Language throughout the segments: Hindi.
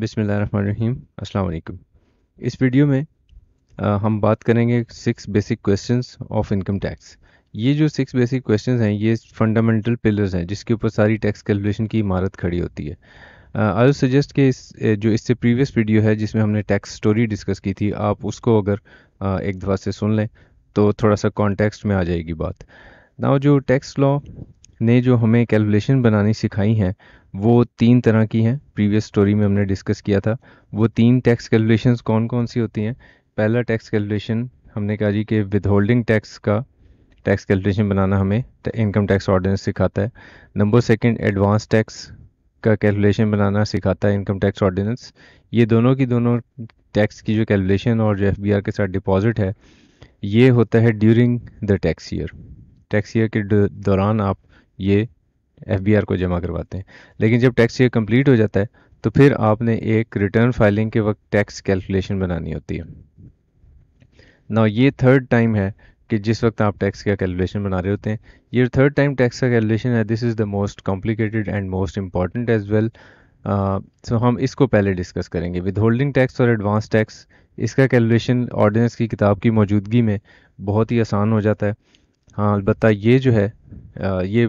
बिसमीम अल्लाम इस वीडियो में आ, हम बात करेंगे six basic questions of income tax ये जो सिक्स बेसिक क्वेश्चंस हैं ये फंडामेंटल पिलर्स हैं जिसके ऊपर सारी टैक्स कैलकुलेशन की इमारत खड़ी होती है आई सजेस्ट कि इस जो इससे प्रीवियस वीडियो है जिसमें हमने टैक्स स्टोरी डिस्कस की थी आप उसको अगर आ, एक दफ़ा से सुन लें तो थोड़ा सा कॉन्टेक्स्ट में आ जाएगी बात ना जो टैक्स लॉ ने जो हमें कैलकुलेशन बनानी सिखाई हैं वो तीन तरह की हैं प्रीवियस स्टोरी में हमने डिस्कस किया था वो तीन टैक्स कैलकुलेशन कौन कौन सी होती हैं पहला टैक्स कैलकुलेशन हमने कहा जी कि विद होल्डिंग टैक्स का टैक्स कैलकुलेशन बनाना हमें इनकम टैक्स ऑर्डिनेंस सिखाता है नंबर सेकंड एडवांस टैक्स का कैलकुलेशन बनाना सिखाता है इनकम टैक्स ऑर्डिनेंस ये दोनों की दोनों टैक्स की जो कैलकुलेशन और जो एफ के साथ डिपॉजिट है ये होता है during the tax year tax year के दौरान आप ये एफ को जमा करवाते हैं लेकिन जब टैक्स ये कंप्लीट हो जाता है तो फिर आपने एक रिटर्न फाइलिंग के वक्त टैक्स कैलकुलेशन बनानी होती है ना ये थर्ड टाइम है कि जिस वक्त आप टैक्स का कैलकुलेशन बना रहे होते हैं ये थर्ड टाइम टैक्स का कैलकुलेशन है this is the most complicated and most important as well so हम इसको पहले डिस्कस करेंगे विद होल्डिंग टैक्स और एडवांस टैक्स इसका कैलकुलेशन ऑर्डिनेंस की किताब की मौजूदगी में बहुत ही आसान हो जाता है हाँ अलबत् ये जो है ये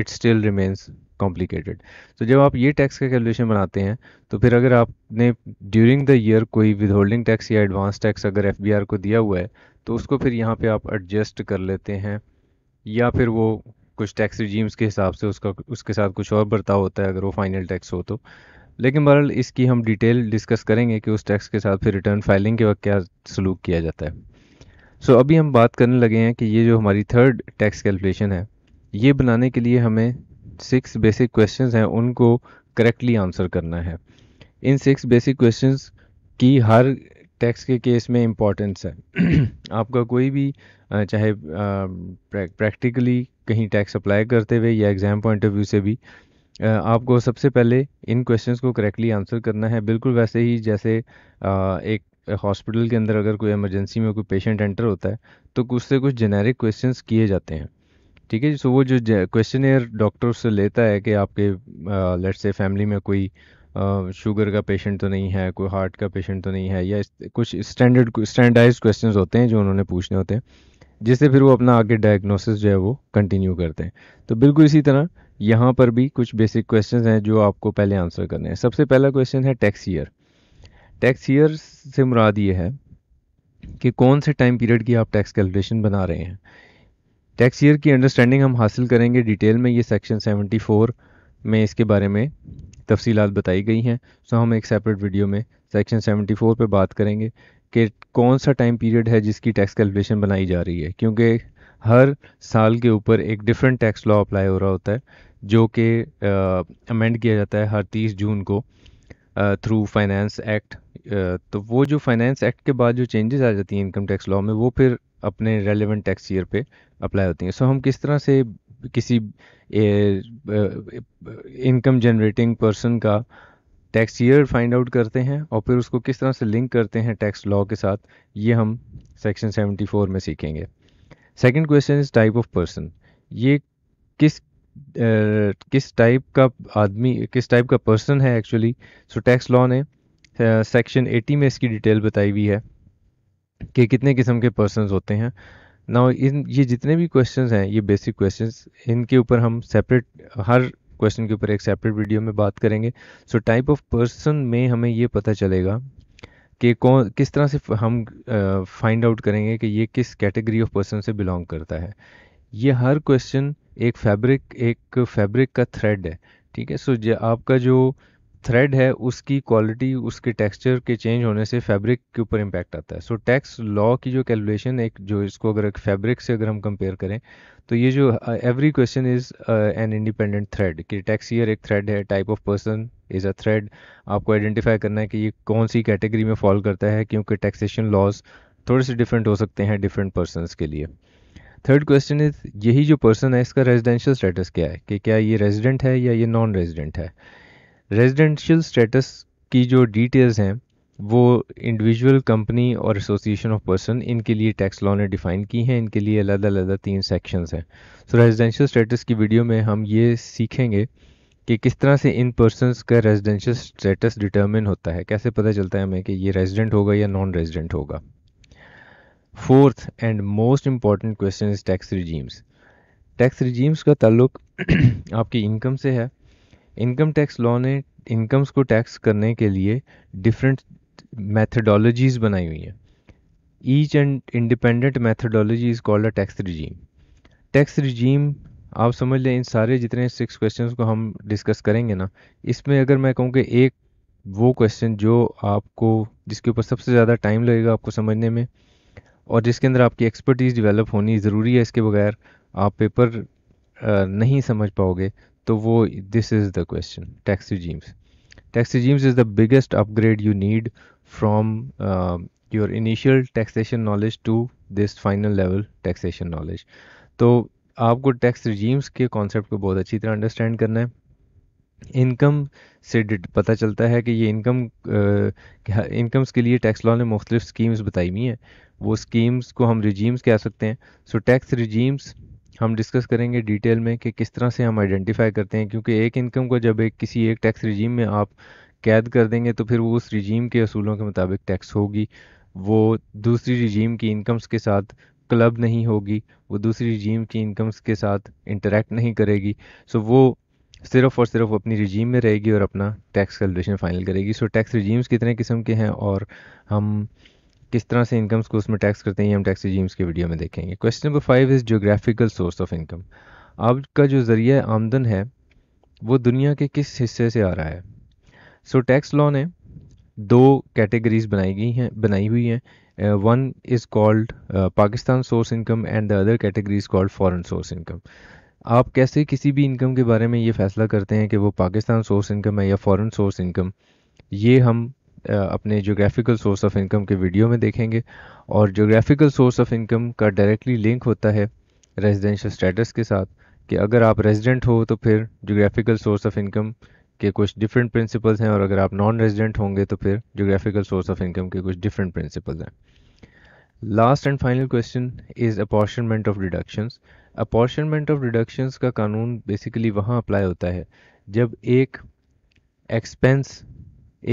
इट स्टिल रिमेंस कॉम्प्लिकेटेड तो जब आप ये टैक्स का कैलकुलेशन बनाते हैं तो फिर अगर आपने ड्यूरिंग द ईयर कोई विद होल्डिंग टैक्स या एडवांस टैक्स अगर एफ को दिया हुआ है तो उसको फिर यहाँ पे आप एडजस्ट कर लेते हैं या फिर वो कुछ टैक्स रिजीम्स के हिसाब से उसका उसके साथ कुछ और बर्ताव होता है अगर वो फाइनल टैक्स हो तो लेकिन बहरहाल इसकी हम डिटेल डिस्कस करेंगे कि उस टैक्स के साथ फिर रिटर्न फाइलिंग के वक्त क्या सलूक किया जाता है सो so, अभी हम बात करने लगे हैं कि ये जो हमारी थर्ड टैक्स कैलकुलेशन है ये बनाने के लिए हमें सिक्स बेसिक क्वेश्चंस हैं उनको करेक्टली आंसर करना है इन सिक्स बेसिक क्वेश्चंस की हर टैक्स के केस में इम्पॉर्टेंस है आपका कोई भी चाहे प्रैक्टिकली कहीं टैक्स अप्लाई करते हुए या एग्ज़ाम पॉइंट ऑफ व्यू से भी आपको सबसे पहले इन क्वेश्चंस को करेक्टली आंसर करना है बिल्कुल वैसे ही जैसे एक हॉस्पिटल के अंदर अगर कोई इमरजेंसी में कोई पेशेंट एंटर होता है तो उससे कुछ जेनेरिक क्वेश्चन किए जाते हैं ठीक है सो वो जो क्वेश्चन डॉक्टर से लेता है कि आपके लेट से फैमिली में कोई शुगर का पेशेंट तो नहीं है कोई हार्ट का पेशेंट तो नहीं है या कुछ स्टैंडर्ड स्टैंडर्डाइज क्वेश्चन होते हैं जो उन्होंने पूछने होते हैं जिससे फिर वो अपना आगे डायग्नोसिस जो है वो कंटिन्यू करते हैं तो बिल्कुल इसी तरह यहाँ पर भी कुछ बेसिक क्वेश्चंस हैं जो आपको पहले आंसर करने हैं सबसे पहला क्वेश्चन है टैक्स ईयर टैक्स ईयर से मुराद ये है कि कौन से टाइम पीरियड की आप टैक्स कैलकुलेशन बना रहे हैं टैक्स ईयर की अंडरस्टैंडिंग हम हासिल करेंगे डिटेल में ये सेक्शन 74 में इसके बारे में तफसीलात बताई गई हैं सो हम एक सेपरेट वीडियो में सेक्शन 74 पे बात करेंगे कि कौन सा टाइम पीरियड है जिसकी टैक्स कैलकुलेशन बनाई जा रही है क्योंकि हर साल के ऊपर एक डिफरेंट टैक्स लॉ अप्लाई हो रहा होता है जो कि अमेंड किया जाता है हर तीस जून को थ्रू फाइनेंस एक्ट तो वो जो फाइनेंस एक्ट के बाद जो चेंजेस आ जाती हैं इनकम टैक्स लॉ में वो फिर अपने रेलिवेंट टैक्स ईयर पे अप्लाई होती हैं सो so, हम किस तरह से किसी इनकम जनरेटिंग पर्सन का टैक्स ईयर फाइंड आउट करते हैं और फिर उसको किस तरह से लिंक करते हैं टैक्स लॉ के साथ ये हम सेक्शन 74 में सीखेंगे second question is type of person ये किस किस टाइप का आदमी किस टाइप का पर्सन है एक्चुअली सो टैक्स लॉ ने सेक्शन 80 में इसकी डिटेल बताई हुई है कि कितने किस्म के पर्सन होते हैं ना इन ये जितने भी क्वेश्चन हैं ये बेसिक क्वेश्चन इनके ऊपर हम सेपरेट हर क्वेश्चन के ऊपर एक सेपरेट वीडियो में बात करेंगे सो टाइप ऑफ पर्सन में हमें ये पता चलेगा कि कौन किस तरह से हम फाइंड आउट करेंगे कि ये किस कैटेगरी ऑफ पर्सन से बिलोंग करता है ये हर क्वेश्चन एक फैब्रिक एक फैब्रिक का थ्रेड है ठीक है सो आपका जो थ्रेड है उसकी क्वालिटी उसके टेक्सचर के चेंज होने से फैब्रिक के ऊपर इम्पैक्ट आता है सो टैक्स लॉ की जो कैलकुलेशन एक जो इसको अगर फैब्रिक से अगर हम कंपेयर करें तो ये जो every question is an independent thread कि टैक्स ईयर एक थ्रेड है type of person is a thread आपको आइडेंटिफाई करना है कि ये कौन सी कैटेगरी में फॉल करता है क्योंकि टैक्सेशन लॉज थोड़े से डिफरेंट हो सकते हैं डिफरेंट पर्सनस के लिए थर्ड क्वेश्चन इज यही जो पर्सन है इसका रेजिडेंशियल स्टेटस क्या है कि क्या ये रेजिडेंट है या ये नॉन रेजिडेंट है रेजिडेंशियल स्टेटस की जो डिटेल्स हैं वो इंडिविजुअल कंपनी और एसोसिएशन ऑफ पर्सन इनके लिए टैक्स लॉ ने डिफ़ाइन की हैं इनके लिए अलग अलग तीन सेक्शंस हैं सो रेजिडेंशियल स्टेटस की वीडियो में हम ये सीखेंगे कि किस तरह से इन पर्सन का रेजिडेंशियल स्टेटस डिटर्मिन होता है कैसे पता चलता है हमें कि ये रेजिडेंट होगा या नॉन रेजिडेंट होगा fourth and most important question is tax regimes tax regimes का ताल्लुक आपकी इनकम से है इनकम टैक्स लॉ ने इनकम्स को टैक्स करने के लिए डिफरेंट मैथडोलॉजीज बनाई हुई हैं each and independent methodology is called a tax regime tax regime आप समझ लें इन सारे जितने सिक्स क्वेश्चंस को हम डिस्कस करेंगे ना इसमें अगर मैं कहूँ कि एक वो क्वेश्चन जो आपको जिसके ऊपर सबसे ज़्यादा टाइम लगेगा आपको समझने में और जिसके अंदर आपकी एक्सपर्टीज़ डेवलप होनी ज़रूरी है इसके बगैर आप पेपर नहीं समझ पाओगे तो वो this is the question tax regimes tax regimes is the biggest upgrade you need from your initial taxation knowledge to this final level taxation knowledge तो आपको टैक्स रिजीम्स के कॉन्सेप्ट को बहुत अच्छी तरह अंडरस्टैंड करना है इनकम से पता चलता है कि ये इनकम uh, इनकम्स के लिए टैक्स लॉ ने मुख्तलिफ स्कीम्स बताई हुई हैं वो स्कीम्स को हम रिजीम्स कह सकते हैं सो टैक्स रिजीम्स हम डिस्कस करेंगे डिटेल में कि किस तरह से हम आइडेंटिफाई करते हैं क्योंकि एक इनकम को जब एक किसी एक टैक्स रिजीम में आप कैद कर देंगे तो फिर वो उस रिजीम के असूलों के मुताबिक टैक्स होगी वो दूसरी रिजीम की इनकम्स के साथ क्लब नहीं होगी वो दूसरी रिजीम की इनकम्स के साथ इंटरेक्ट नहीं करेगी सो वो सिर्फ और सिर्फ अपनी रिजीम में रहेगी और अपना टैक्स कैलकुलेशन फाइनल करेगी सो टैक्स रिजीम्स कितने किस्म के हैं और हम किस तरह से इनकम्स को उसमें टैक्स करते हैं ये हम टैक्स जीम्स की वीडियो में देखेंगे question number five is geographical source of income आपका जो ज़रिया आमदन है वो दुनिया के किस हिस्से से आ रहा है सो टैक्स लॉ ने दो कैटेगरीज बनाई गई हैं बनाई हुई हैं one is called Pakistan source income and the other category is called foreign source income आप कैसे किसी भी इनकम के बारे में ये फ़ैसला करते हैं कि वो पाकिस्तान सोर्स इनकम है या फॉरन सोर्स इनकम ये हम अपने जोग्राफिकल सोर्स ऑफ इनकम के वीडियो में देखेंगे और जोग्राफिकल सोर्स ऑफ इनकम का डायरेक्टली लिंक होता है रेजिडेंशियल स्टेटस के साथ कि अगर आप रेजिडेंट हो तो फिर जोग्राफिकल सोर्स ऑफ इनकम के कुछ डिफरेंट प्रिंसिपल्स हैं और अगर आप नॉन रेजिडेंट होंगे तो फिर जोग्राफिकल सोर्स ऑफ इनकम के कुछ डिफरेंट प्रिंसिपल्स हैं last and final question is apportionment of deductions apportionment of deductions का कानून बेसिकली वहाँ अप्लाई होता है जब एक एक्सपेंस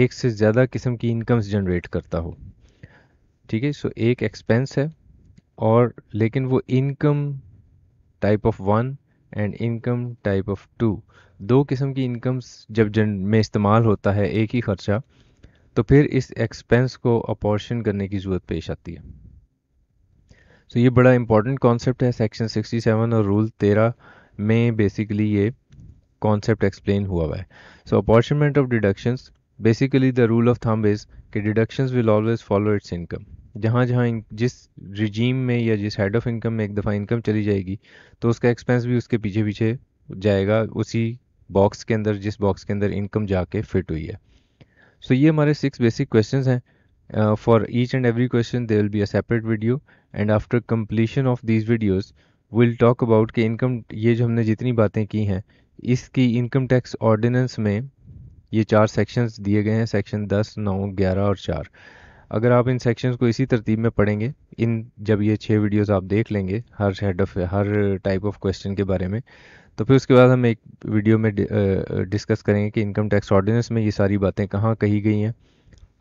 एक से ज़्यादा किस्म की इनकम्स जनरेट करता हो ठीक है सो एक एक्सपेंस है और लेकिन वो income type of one and income type of two दो किस्म की इनकम्स जब जन में इस्तेमाल होता है एक ही खर्चा तो फिर इस एक्सपेंस को अपॉर्शन करने की ज़रूरत पेश आती है सो so, ये बड़ा इंपॉर्टेंट कॉन्सेप्ट है सेक्शन 67 और रूल 13 में बेसिकली ये कॉन्सेप्ट एक्सप्लेन हुआ हुआ है so apportionment of deductions basically the rule of thumb is कि deductions will always follow its income जहाँ जहाँ जिस रिजीम में या जिस हेड ऑफ इनकम में एक दफ़ा इनकम चली जाएगी तो उसका एक्सपेंस भी उसके पीछे पीछे जाएगा उसी बॉक्स के अंदर जिस बॉक्स के अंदर इनकम जाके फिट हुई है सो so, ये हमारे सिक्स बेसिक क्वेश्चन हैं for each and every question they will be a separate video and after completion of these videos will talk about कि इनकम ये जो हमने जितनी बातें की हैं इसकी इनकम टैक्स ऑर्डिनेंस में ये चार सेक्शंस दिए गए हैं सेक्शन दस नौ ग्यारह और चार अगर आप इन सेक्शंस को इसी तरतीब में पढ़ेंगे इन जब ये छः वीडियोस आप देख लेंगे हर हेड ऑफ हर टाइप ऑफ क्वेश्चन के बारे में तो फिर उसके बाद हम एक वीडियो में डिस्कस करेंगे कि इनकम टैक्स ऑर्डिनेंस में ये सारी बातें कहाँ कही गई हैं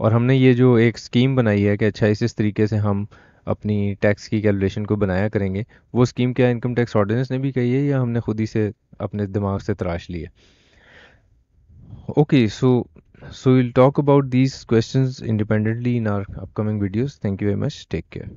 और हमने ये जो एक स्कीम बनाई है कि अच्छा इस इस तरीके से हम अपनी टैक्स की कैलकुलेशन को बनाया करेंगे वो स्कीम क्या इनकम टैक्स ऑर्डिनेंस ने भी कही है या हमने खुद ही से अपने दिमाग से तराश लिया Okay, so so we'll talk about these questions independently in our upcoming videos. Thank you very much. Take care.